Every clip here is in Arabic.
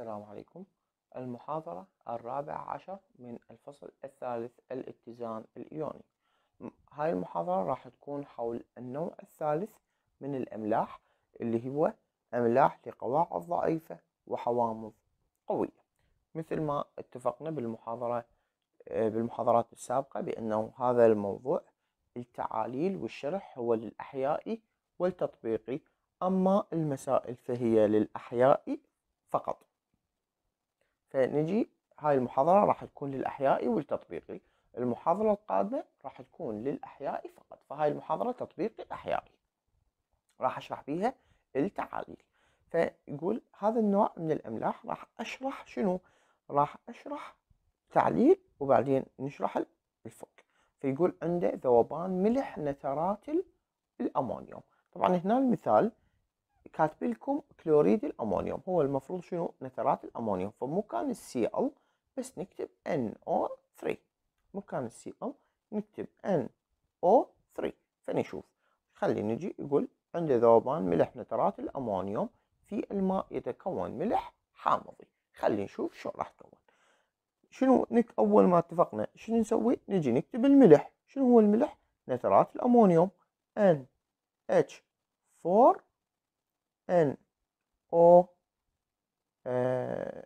السلام عليكم المحاضرة الرابعة عشر من الفصل الثالث الاتزان الإيوني هاي المحاضرة راح تكون حول النوع الثالث من الأملاح اللي هو أملاح لقواعد ضعيفة وحوامض قوية مثل ما اتفقنا بالمحاضرة آه، بالمحاضرات السابقة بأنه هذا الموضوع التعاليل والشرح هو للأحيائي والتطبيقي أما المسائل فهي للأحياء فقط فنجي هاي المحاضرة راح تكون للأحيائي والتطبيقي المحاضرة القادمة راح تكون للأحيائي فقط فهاي المحاضرة تطبيقي أحيائي راح أشرح بيها التعاليل فيقول هذا النوع من الأملاح راح أشرح شنو راح أشرح تعليل وبعدين نشرح الفك فيقول عنده ذوبان ملح نترات الأمونيوم طبعا هنا المثال كاتب لكم كلوريد الامونيوم هو المفروض شنو نترات الامونيوم فمكان السي ال بس نكتب NO3 مكان السي ال نكتب NO3 فنشوف خلي نجي يقول عند ذوبان ملح نترات الامونيوم في الماء يتكون ملح حامضي خلي نشوف شو راح تكون شنو نك اول ما اتفقنا شنو نسوي نجي نكتب الملح شنو هو الملح نترات الامونيوم NH4 N O 2 eh,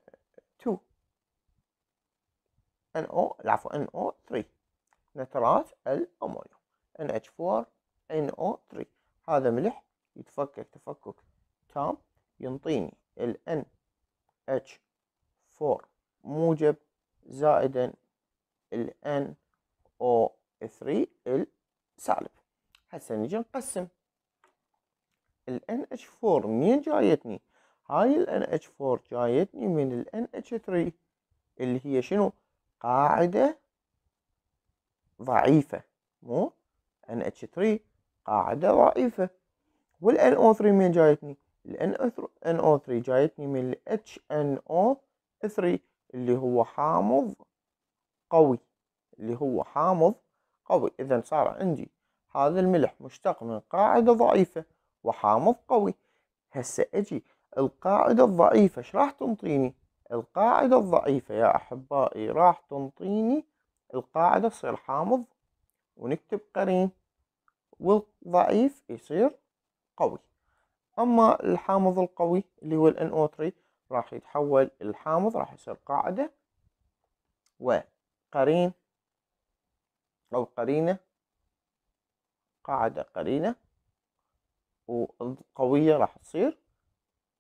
N O العفو N O 3 نترات الأمونيوم NH 4 N O 3 هذا ملح يتفكك تفكك تام ينطيني ال N H 4 موجب زائدا ال N O 3 السالب هسه نجي نقسم ال NH4 منين جايتني هاي ال NH4 جايتني من ال NH3 اللي هي شنو قاعدة ضعيفة مو NH3 قاعدة ضعيفة وال NO3 منين جايتني ال NO3 جايتني من ال HNO3 اللي هو حامض قوي اللي هو حامض قوي اذا صار عندي هذا الملح مشتق من قاعدة ضعيفة وحامض قوي هسه أجي القاعدة الضعيفة ايش راح تنطيني القاعدة الضعيفة يا أحبائي راح تنطيني القاعدة تصير حامض ونكتب قرين والضعيف يصير قوي أما الحامض القوي اللي هو ال NO3 راح يتحول الحامض راح يصير قاعدة وقرين أو قرينة قاعدة قرينة وقوية راح تصير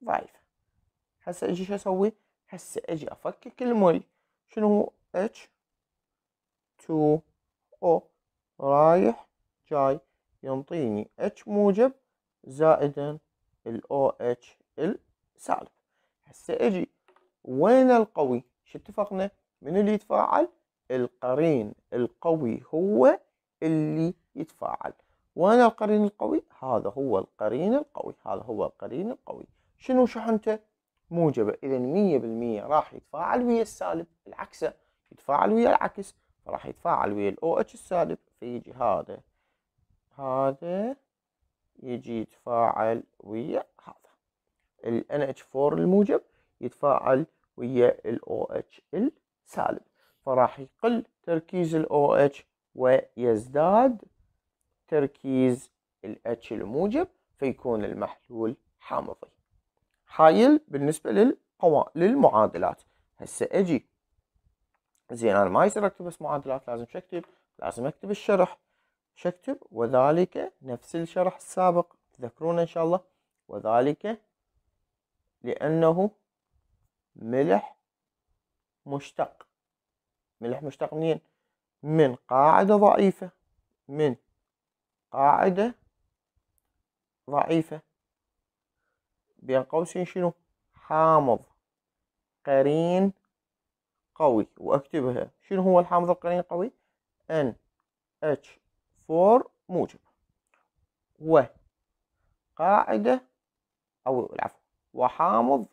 ضعيفة هسه اجي شو اسوي هسه اجي افكك المي شنو هو اتش 2 او رايح جاي ينطيني اتش موجب زائدا الاو اتش السالب هسه اجي وين القوي شو اتفقنا من اللي يتفاعل القرين القوي هو اللي يتفاعل وأنا القرين القوي هذا هو القرين القوي هذا هو القرين القوي شنو شحنته موجبة إذا مية بالمية راح يتفاعل ويا السالب العكس يتفاعل ويا العكس راح يتفاعل ويا الأو اتش السالب فيجي هذا هذا يجي يتفاعل ويا هذا ال NH4 الموجب يتفاعل ويا ال OH السالب فراح يقل تركيز ال OH ويزداد تركيز الاتش الموجب فيكون المحلول حامضي حايل بالنسبة للقوا... للمعادلات هسه اجي زين انا ما يصير اكتب بس معادلات لازم شكتب لازم اكتب الشرح شكتب وذلك نفس الشرح السابق تذكرونه ان شاء الله وذلك لانه ملح مشتق ملح مشتق منين من قاعدة ضعيفة من قاعدة ضعيفة بين قوسين شنو حامض قرين قوي واكتبها شنو هو الحامض القرين القوي ان اتش 4 موجب و قاعدة او العفو وحامض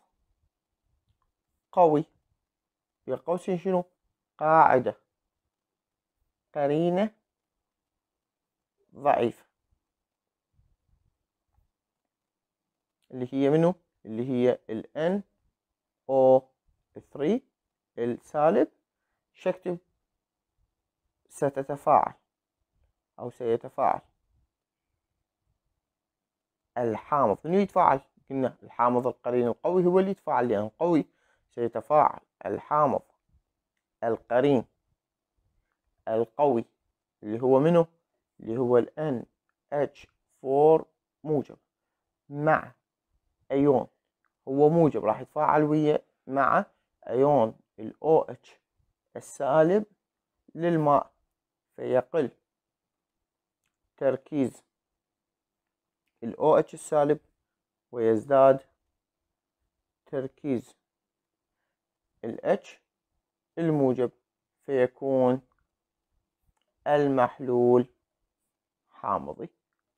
قوي بين قوسين شنو قاعدة قرينة ضعيفة اللي هي منو اللي هي ال N O 3 السالب شكتب ستتفاعل أو سيتفاعل الحامض من يتفاعل قلنا الحامض القرين القوي هو اللي يتفاعل لأنه قوي سيتفاعل الحامض القرين القوي اللي هو منه اللي هو ال NH4 موجب مع أيون هو موجب راح يتفاعل ويا مع أيون ال OH السالب للماء فيقل تركيز ال OH السالب ويزداد تركيز ال H الموجب فيكون المحلول حامضي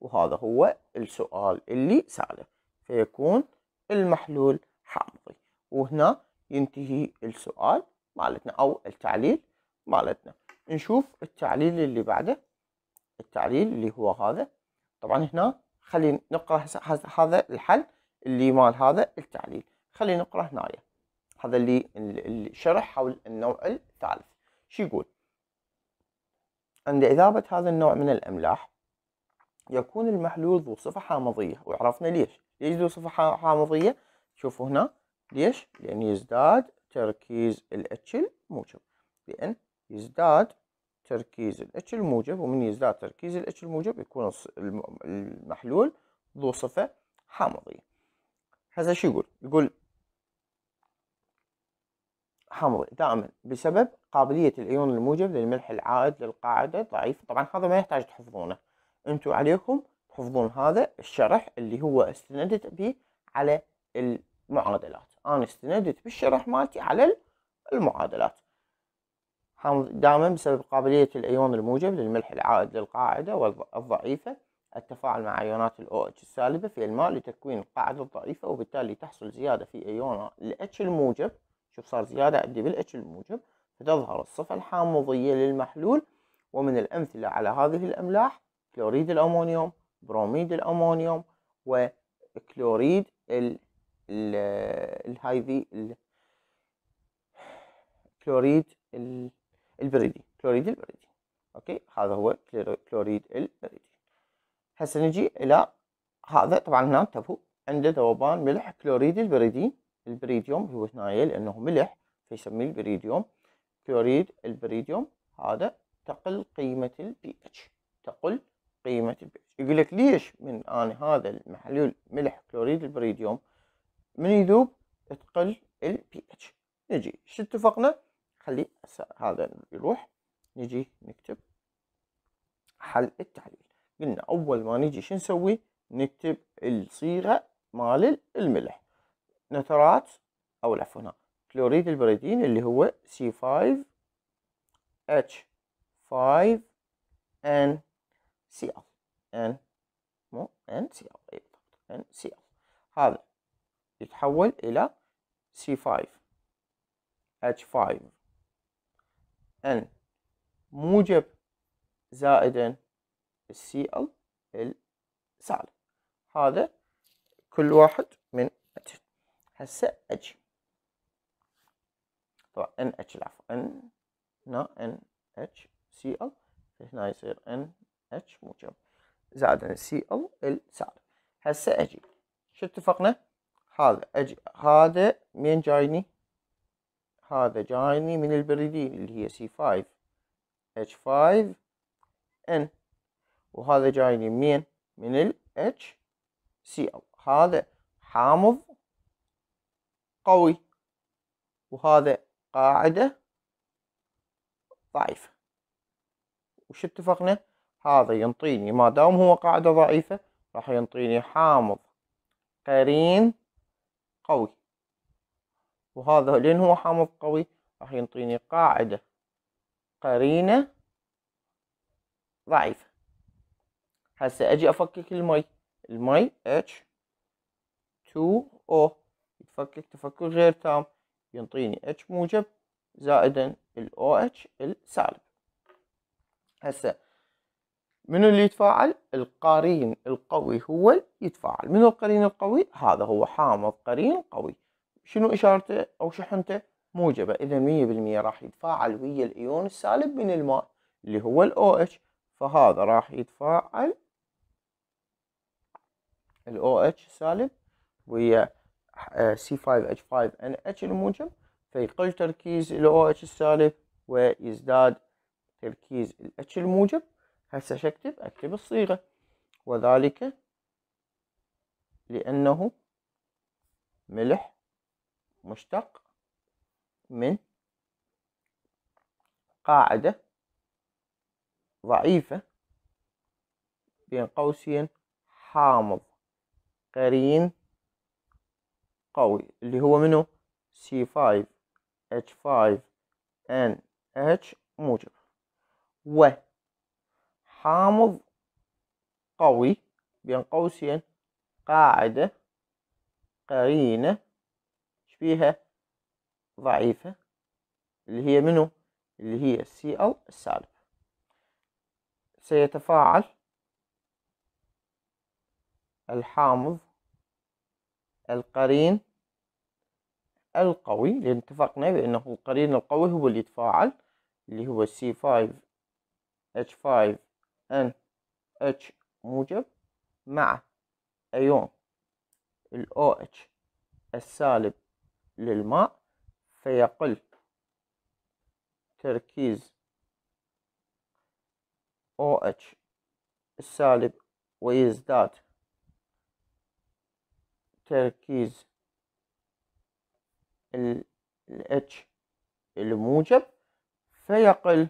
وهذا هو السؤال اللي سأله فيكون المحلول حامضي وهنا ينتهي السؤال مالتنا أو التعليل مالتنا نشوف التعليل اللي بعده التعليل اللي هو هذا طبعا هنا خلينا نقرأ هذا الحل اللي مال هذا التعليل خلينا نقرأ هنايا هذا اللي الشرح حول النوع الثالث شو يقول عند إذابة هذا النوع من الأملاح يكون المحلول ذو صفة حامضية وعرفنا ليش ليش ذو صفة حامضية شوفوا هنا ليش لأن يزداد تركيز الاتش الموجب لأن يزداد تركيز الاتش الموجب ومن يزداد تركيز الاتش الموجب يكون المحلول ذو صفة حامضية هذا شو يقول يقول حامضي دائما بسبب قابلية الإيون الموجب للملح العائد للقاعدة ضعيف طبعا هذا ما يحتاج تحفظونه انتم عليكم تحفظون هذا الشرح اللي هو استندت به على المعادلات انا استندت بالشرح مالتي على المعادلات دائما بسبب قابلية الأيون الموجب للملح العائد للقاعدة والضعيفة التفاعل مع أيونات ال OH السالبة في الماء لتكوين القاعدة الضعيفة وبالتالي تحصل زيادة في أيون ال H الموجب شوف صار زيادة عندي بال H الموجب فتظهر الصفة الحامضية للمحلول ومن الأمثلة على هذه الأملاح كلوريد الأمونيوم بروميد الأمونيوم وكلوريد ال ال الهايدي ال كلوريد البريدي كلوريد البريدي اوكي هذا هو كلوريد البريدي هسه نجي الى هذا طبعا هنا انتبهوا عنده ذوبان ملح كلوريد البريدي البريديوم هو هنا لانه ملح فيسميه البريديوم كلوريد البريديوم هذا تقل قيمة البي اتش تقل قيمة البيج يقول لك ليش من أنا هذا المحلول ملح كلوريد البريديوم من يذوب تقل ال pH نجي شو اتفقنا خلي هذا يروح نجي نكتب حل التحليل قلنا أول ما نجي شو نسوي نكتب الصيغة مال الملح نترات أو عفوا كلوريد البريدين اللي هو C5 H5 N Cl N مو N Cl اف ان سي هذا يتحول الى c 5 h 5 N موجب زائدا السي ال السالب هذا كل واحد من هسه H طبعا ان اتش العفو ان هنا ان اتش سي ال هنا يصير ان زائد يعني سي ال سالب هسه اجي شو اتفقنا هذا اجي هذا مين جايني هذا جايني من البريدين اللي هي سي 5 اتش 5 ان وهذا جايني مين من ال اتش سي ال هذا حامض قوي وهذا قاعدة ضعيفة وش اتفقنا هذا ينطيني ما دام هو قاعدة ضعيفة راح ينطيني حامض قرين قوي وهذا لأن هو حامض قوي راح ينطيني قاعدة قرينة ضعيفة هسه أجي أفكك المي المي H2O يتفكك تفكك غير تام ينطيني H موجب زائدا الاو OH السالب هسه منو اللي يتفاعل القرين القوي هو اللي يتفاعل منو القرين القوي هذا هو حامض قرين قوي شنو اشارته او شحنته موجبه اذا 100% راح يتفاعل ويا الايون السالب من الماء اللي هو الاو OH فهذا راح يتفاعل الاو OH سالب ويا C5H5NH الموجب فيقل تركيز الاو OH السالب ويزداد تركيز الاتش H الموجب هسه شكتب أكتب الصيغة وذلك لأنه ملح مشتق من قاعدة ضعيفة بين قوسين حامض قرين قوي اللي هو منه C5 H5 NH موجب و حامض قوي بين قوسين قاعدة قرينة شبيها ضعيفة اللي هي منو اللي هي Cl السالب سيتفاعل الحامض القرين القوي لأن اتفقنا بأنه القرين القوي هو اللي يتفاعل اللي هو C5H5 NH موجب مع أيون ال OH السالب للماء فيقل تركيز OH السالب ويزداد تركيز ال H الموجب فيقل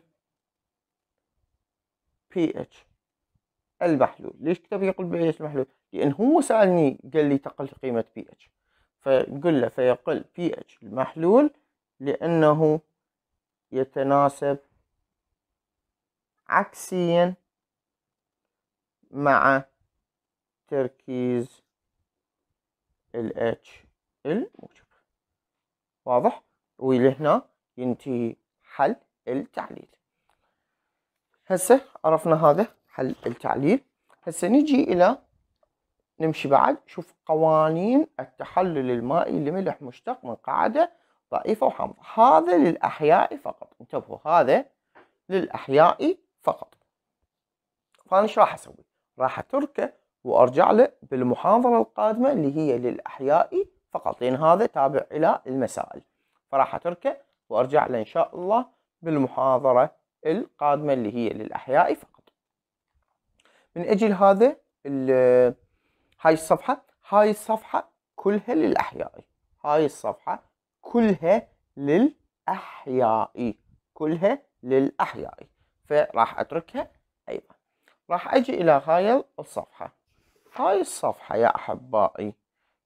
بي اتش المحلول ليش كتب يقول بي اتش المحلول لان هو سالني قال لي تقل قيمه بي اتش فنقول له فيقل بي اتش المحلول لانه يتناسب عكسيا مع تركيز ال H الموجب واضح ولهنا ينتهي حل التعليل هسه عرفنا هذا حل التعليل هسه نجي الى نمشي بعد شوف قوانين التحلل المائي لملح مشتق من قاعدة ضعيفة وحمض هذا للأحياء فقط انتبهوا هذا للأحياء فقط فأنا ايش راح أسوي راح أتركه وأرجع له بالمحاضرة القادمة اللي هي للأحياء فقط لأن هذا تابع إلى المسائل فراح أتركه وأرجع له إن شاء الله بالمحاضرة القادمة اللي هي للأحياء فقط من أجل هذا هاي الصفحة هاي الصفحة كلها للأحياء هاي الصفحة كلها للأحياء كلها للأحياء فراح أتركها أيضا راح أجي إلى هاي الصفحة هاي الصفحة يا أحبائي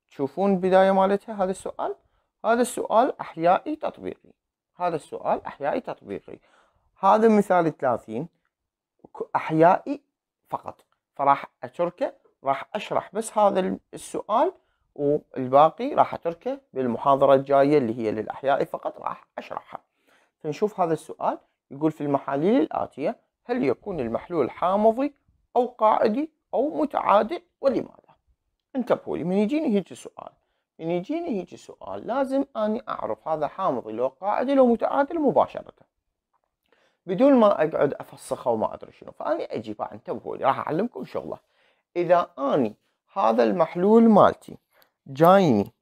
تشوفون البداية مالتها هذا السؤال هذا السؤال أحيائي تطبيقي هذا السؤال أحيائي تطبيقي هذا مثال 30 احيائي فقط فراح اتركه راح اشرح بس هذا السؤال والباقي راح اتركه بالمحاضره الجايه اللي هي للاحياء فقط راح اشرحها فنشوف هذا السؤال يقول في المحاليل الاتيه هل يكون المحلول حامضي او قاعدي او متعادل ولماذا انتبهوا لي من يجيني هيك سؤال من يجيني هيك سؤال لازم اني اعرف هذا حامضي لو قاعدي لو متعادل مباشره بدون ما اقعد افسخه وما ادري شنو فاني بقى آه، انتبهوا لي راح اعلمكم شغله اذا اني هذا المحلول مالتي جايني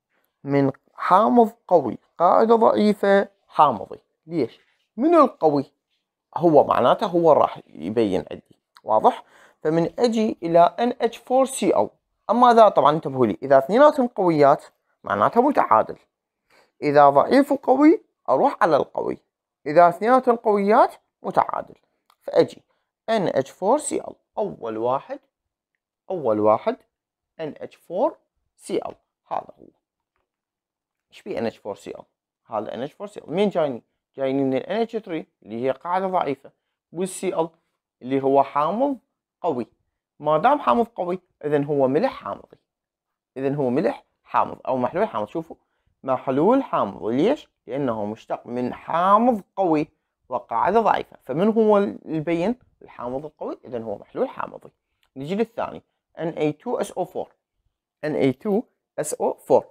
من حامض قوي قاعده ضعيفه حامضي ليش من القوي هو معناته هو راح يبين عندي واضح فمن اجي الى NH4CO اما ذا طبعا انتبهوا لي اذا اثنيناتهم قويات معناته متعادل اذا ضعيف وقوي اروح على القوي اذا اثنيناتهم قويات متعادل فأجي NH4Cl أول واحد أول واحد NH4Cl هذا هو إيش بي NH4Cl هذا NH4Cl مين جايني؟ جايني من NH3 اللي هي قاعدة ضعيفة والCl اللي هو حامض قوي ما دام حامض قوي إذا هو ملح حامضي إذا هو ملح حامض أو محلول حامض شوفوا محلول حامض ليش؟ لأنه مشتق من حامض قوي وقاعده ضعيفة فمن هو البين الحامض القوي إذا هو محلول حامضي نجي للثاني Na2SO4 Na2SO4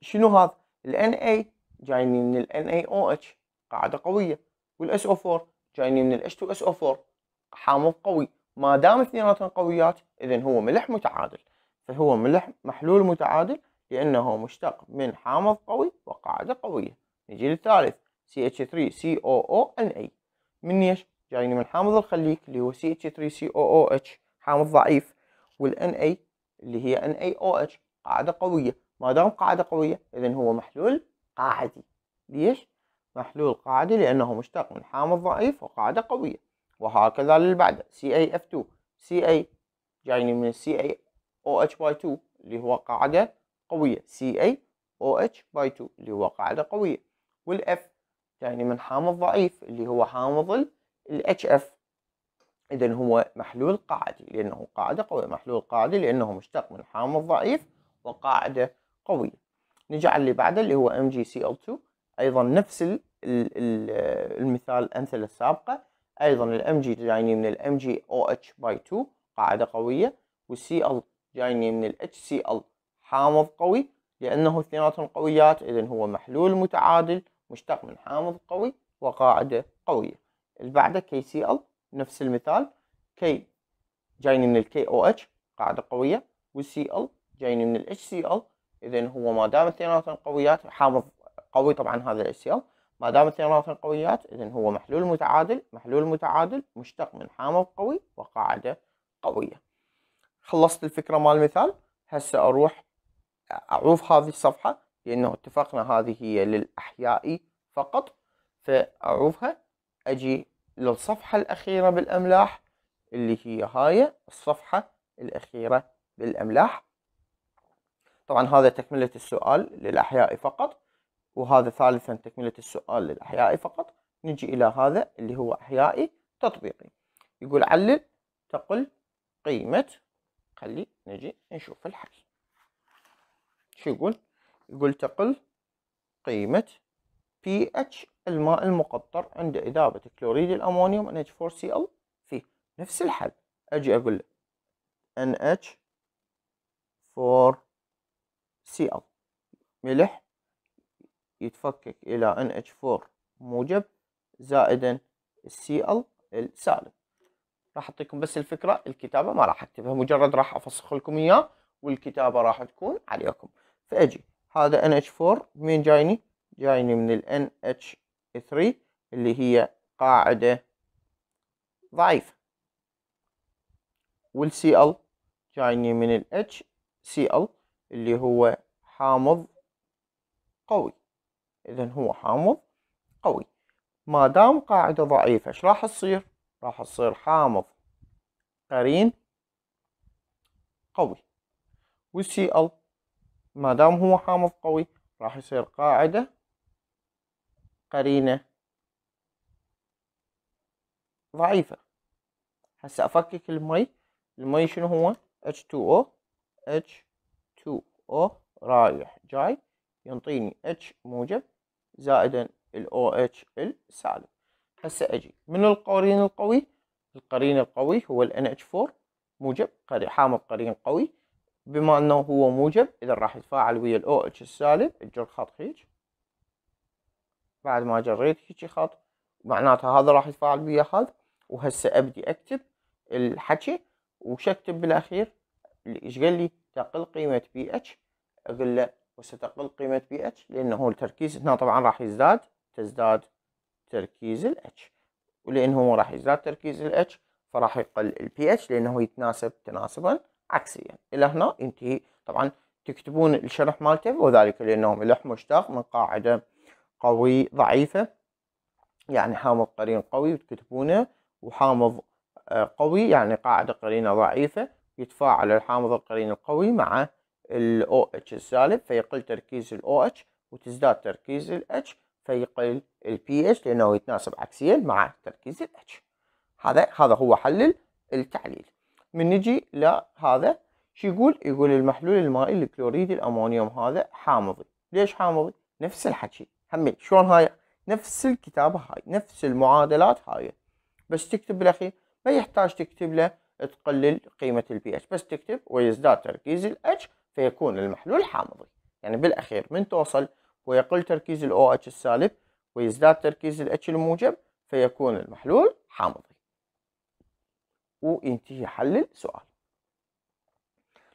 شنو هذا؟ ال Na جايني من ال NaOH قاعدة قوية وال SO4 جايني من ال H2SO4 حامض قوي ما دام اثنيناتهم قويات إذا هو ملح متعادل فهو ملح محلول متعادل لأنه مشتق من حامض قوي وقاعدة قوية نجي للثالث CH3COONA من ايش؟ جايني من حامض الخليك اللي هو CH3COOH حامض ضعيف والNA اللي هي NaOH قاعدة قوية ما دام قاعدة قوية إذا هو محلول قاعدي ليش؟ محلول قاعدي لأنه مشتق من حامض ضعيف وقاعدة قوية وهكذا للبعد CaF2 Ca جايني من CaOH2 اللي هو قاعدة قوية CaOH2 اللي هو قاعدة قوية والF يعني من حامض ضعيف اللي هو حامض ال HF إذا هو محلول قاعدي لأنه قاعدة قوية محلول قاعدي لأنه مشتق من حامض ضعيف وقاعدة قوية نجي على اللي بعده اللي هو MgCl2 أيضا نفس المثال الأمثلة السابقة أيضا ال Mg جايني من ال MgOH by 2 قاعدة قوية والCl جايني من ال HCl حامض قوي لأنه اثنيناتهم قويات إذا هو محلول متعادل مشتق من حامض قوي وقاعدة قوية البعدة KCL نفس المثال K جاين من ال KOH قاعدة قوية والسي جاين من ال HCL اذا هو ما دام اثنيناتهم قويات حامض قوي طبعا هذا ال HCL ما دام اثنيناتهم قويات اذا هو محلول متعادل محلول متعادل مشتق من حامض قوي وقاعدة قوية خلصت الفكرة مال المثال هسه اروح اعوف هذه الصفحة لأنه اتفقنا هذه هي للأحياء فقط فأعوفها أجي للصفحة الأخيرة بالأملاح اللي هي هاي الصفحة الأخيرة بالأملاح طبعا هذا تكملة السؤال للأحياء فقط وهذا ثالثا تكملة السؤال للأحياء فقط نجي إلى هذا اللي هو أحيائي تطبيقي يقول علل تقل قيمة خلي نجي نشوف الحل شو يقول يقول تقل قيمة pH الماء المقطر عند إذابة كلوريد الأمونيوم NH4Cl فيه نفس الحل أجي أقول NH4Cl ملح يتفكك إلى NH4 موجب زائدا Cl السالب راح أعطيكم بس الفكرة الكتابة ما راح أكتبها مجرد راح أفسخ لكم إياه والكتابة راح تكون عليكم فأجي هذا NH4 من جايني؟ جايني من ال NH3 اللي هي قاعدة ضعيفة والسي CL جايني من ال HCl اللي هو حامض قوي إذا هو حامض قوي ما دام قاعدة ضعيفة ايش راح تصير؟ راح تصير حامض قرين قوي والسي ال ما دام هو حامض قوي راح يصير قاعدة قرينة ضعيفة هسه أفكك المي المي شنو هو H2O H2O رايح جاي ينطيني H موجب زائدا ال OH السالب هسه أجي من القرين القوي القرين القوي هو ال NH4 موجب حامض قرين قوي بما انه هو موجب اذا راح يتفاعل ويا الاو اتش السالب اجر خط هيج بعد ما جريت هيجي خط معناته هذا راح يتفاعل ويا هذا وهسه ابدي اكتب الحكي وش اكتب بالاخير ايش قال لي تقل قيمه بي اتش اقول له وستقل قيمه بي اتش لانه هو التركيز هنا طبعا راح يزداد تزداد تركيز الاتش ولانه هو راح يزداد تركيز الاتش فراح يقل البي اتش لانه يتناسب تناسبا عكسيا الى هنا ينتهي طبعا تكتبون الشرح مالته وذلك لانه ملح مشتق من قاعده قوي ضعيفه يعني حامض قرين قوي وتكتبونه وحامض آه، قوي يعني قاعده قرينه ضعيفه يتفاعل الحامض القرين القوي مع ال OH السالب فيقل تركيز ال OH وتزداد تركيز ال H فيقل ال pH لأنه يتناسب عكسيا مع تركيز ال H هذا هذا هو حل التعليل من نجي لهذا شو يقول يقول المحلول المائي لكلوريد الامونيوم هذا حامضي ليش حامضي نفس الحكي همين شلون هاي نفس الكتابه هاي نفس المعادلات هاي بس تكتب بالاخير ما يحتاج تكتب له تقلل قيمه البي اتش بس تكتب ويزداد تركيز الاتش فيكون المحلول حامضي يعني بالاخير من توصل ويقل تركيز الاو OH اتش السالب ويزداد تركيز الاتش الموجب فيكون المحلول حامضي وينتهي حل السؤال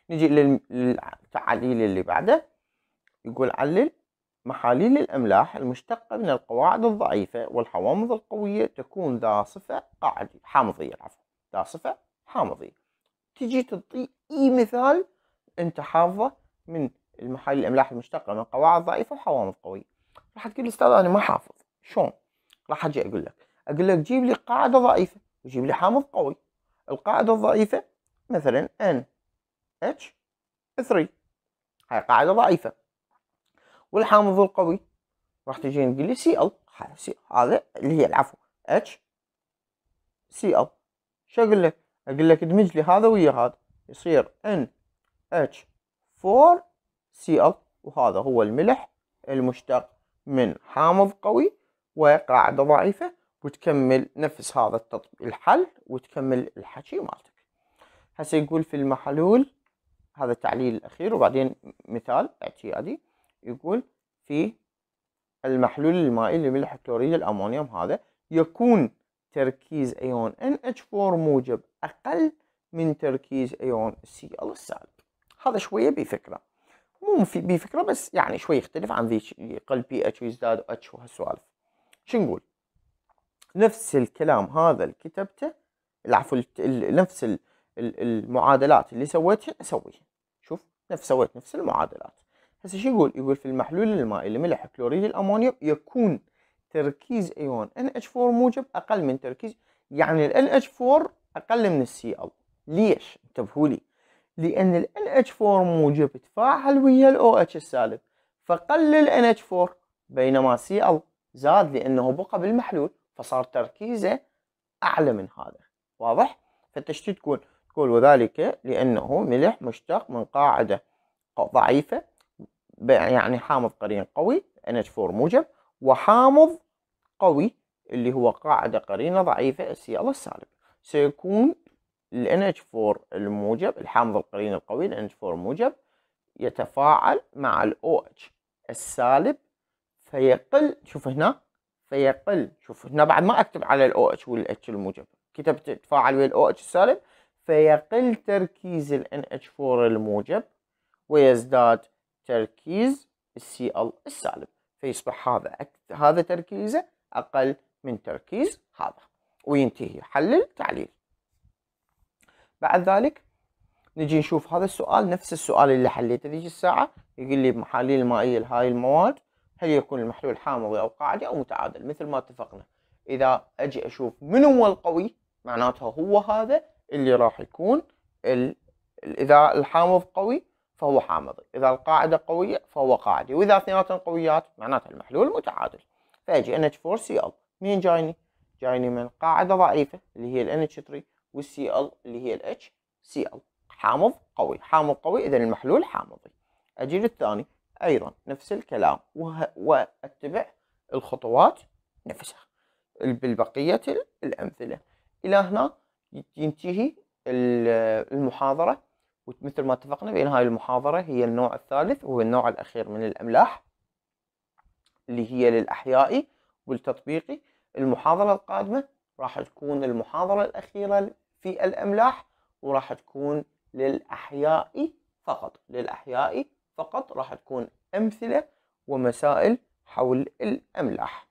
نجي للتعليل اللي بعده يقول علل محاليل الأملاح المشتقة من القواعد الضعيفة والحوامض القوية تكون ذا صفة قاعدية حامضية عفوا ذا صفة حامضية تجي تعطي أي مثال أنت حافظه من المحاليل الأملاح المشتقة من قواعد ضعيفة وحوامض قوية راح تقول أستاذ أنا ما حافظ شلون راح أجي أقول لك أقول لك جيب لي قاعدة ضعيفة وجيب لي حامض قوي القاعدة الضعيفة مثلا N H 3 هاي قاعدة ضعيفة والحامض القوي راح تجي نقول سي ال هذا اللي هي العفو اتش سي ال شو اقول لك؟ اقول لك ادمج لي هذا ويا هذا يصير ان اتش 4 سي ال وهذا هو الملح المشتق من حامض قوي وقاعدة ضعيفة وتكمل نفس هذا التطبيق الحل وتكمل الحكي مالتك هسه يقول في المحلول هذا التعليل الأخير وبعدين مثال اعتيادي يقول في المحلول المائي لملح كلوريد الأمونيوم هذا يكون تركيز أيون NH4 موجب أقل من تركيز أيون Cl السالب هذا شوية بفكرة مو بفكرة بس يعني شوي يختلف عن ذيك يقل pH ويزداد H وهالسوالف شو نقول نفس الكلام هذا اللي كتبته العفو نفس المعادلات اللي سويتها اسويها شوف نفس سويت نفس المعادلات هسه شو يقول يقول في المحلول المائي لملح كلوريد الامونيوم يكون تركيز ايون NH4 موجب اقل من تركيز يعني ال NH4 اقل من ال Cl ليش انتبهوا لي لان ال NH4 موجب تفاعل ويا ال OH السالب فقل ال NH4 بينما ال Cl زاد لانه بقى بالمحلول فصار تركيزه أعلى من هذا واضح؟ فالتشتيت تكون تقول وذلك لأنه ملح مشتق من قاعدة ضعيفة يعني حامض قرين قوي NH4 موجب وحامض قوي اللي هو قاعدة قرينة ضعيفة السيال السالب سيكون ال NH4 الموجب الحامض القرين القوي ال NH4 موجب يتفاعل مع ال OH السالب فيقل شوف هنا فيقل شوف هنا بعد ما اكتب على الاو OH اتش والاتش الموجب كتبت تفاعل ويا الاو OH اتش السالب فيقل تركيز الان NH4 الموجب ويزداد تركيز السي ال السالب فيصبح هذا هذا تركيزه اقل من تركيز هذا وينتهي حل التعليل بعد ذلك نجي نشوف هذا السؤال نفس السؤال اللي حليته ذيك الساعة يقول لي بمحاليل المائية لهاي المواد هل يكون المحلول حامضي أو قاعدي أو متعادل مثل ما اتفقنا إذا أجي أشوف من هو القوي معناتها هو هذا اللي راح يكون ال... إذا الحامض قوي فهو حامضي إذا القاعدة قوية فهو قاعدي وإذا اثنيناتهم قويات معناتها المحلول متعادل فأجي NH4Cl مين جايني؟ جايني من قاعدة ضعيفة اللي هي ال NH3 والسي ال اللي هي ال HCl حامض قوي حامض قوي إذا المحلول حامضي أجي للثاني أيضا نفس الكلام وأتبع الخطوات نفسها بالبقية الأمثلة إلى هنا ينتهي المحاضرة ومثل ما اتفقنا بأن هاي المحاضرة هي النوع الثالث وهو النوع الأخير من الأملاح اللي هي للأحيائي والتطبيقي المحاضرة القادمة راح تكون المحاضرة الأخيرة في الأملاح وراح تكون للأحيائي فقط للأحيائي فقط راح تكون أمثلة ومسائل حول الأملاح